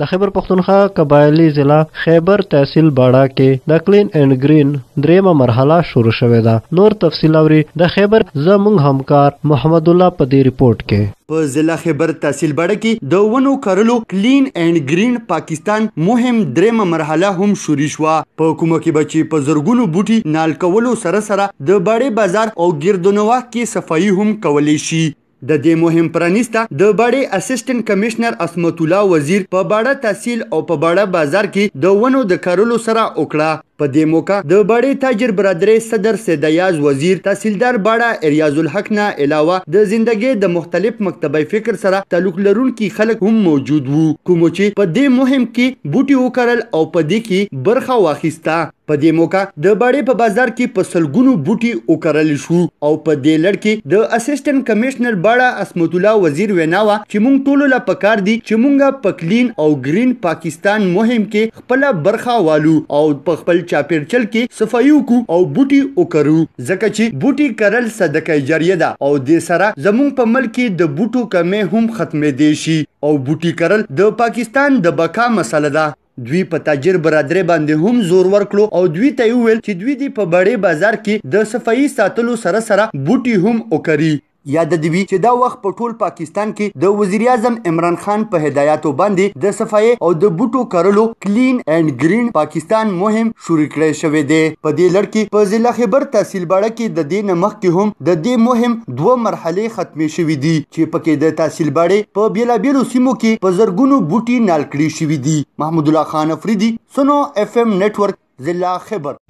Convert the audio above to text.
د خیبر پښتونخوا قبایلی ضلع خیبر تحصیل باډا کې د کلین اینڈ گرین دریمه مرحله شروع شوې ده نور تفصیل اوري د خیبر زموږ همکار محمد الله په دې ریپورت کې په ضلع خیبر تحصیل باډا کې د ونو کرلو کلین اینڈ گرین پاکستان مهم دریمه مرحله هم شروع شوه په کومه کې بچي په زرګونو بوټي نال کولو سره سره د باډې بازار او ګردونوا کې صفایي هم کولې شي د دې مهم پرانیسته د باړې اسسټنټ کمشنر اسمت الله وزیر په باړه تحصیل او په باړه بازار کې د ونو د کرلو سره وکړه په دې موقع د بړې تاجر برادرۍ صدر سید یاز وزیر تحصیلدار باړه اریاز الحق نه علاوه د زندګۍ د مختلف مکتبي فکر سره تعلق لرونکي خلک هم موجود وو کوم چې په دې مهم کې بوټي وکړل او په دې کې برخه واخیسته په دې موقع د باړې په بازار کې په سلګونو بوټي وکړل شو او په دې لړ کې د اسسټنټ کمشنر باړه اسمت الله وزیر ویناوه چې مونږ ټول له پکار دي چې مونږه پکلین او گرین پاکستان مهم کې خپل برخه والو او په خپل چاپیرچل کې صفایي وکړو او بوټي وکرو ځکه چې بوټي کرل صدقه جاریه ده او د سره زموږ په ملک کې د بوټو کمې هم ختمې دي شي او بوټي کرل د پاکستان د بقا مسله ده دوی په تاجر برادرې باندې هم زور ورکړو او دوی ته ویل چې دوی دی په بڑے بازار کې د صفایي ساتلو سره سره بوټي هم وکړي یاد دی چې دا وخت په ټول پاکستان کې د وزیر اعظم عمران خان په هدایاتو باندې د صفای او د بوټو کرلو کلین اینڈ گرین پاکستان مهم شروع کړی شوی دی په دې لړ کې په ضلع خبر تحصیل باړه کې د دې نه مخکې هم د دې مهم دوه مرحله ختمې شوې دي چې پکې د تحصیل باړې په بیلابیلو سیمو کې په زرګونو بوټي نال کړی شوی دي محمود الله خان افریدی سنو اف ام نتورک ضلع خیبر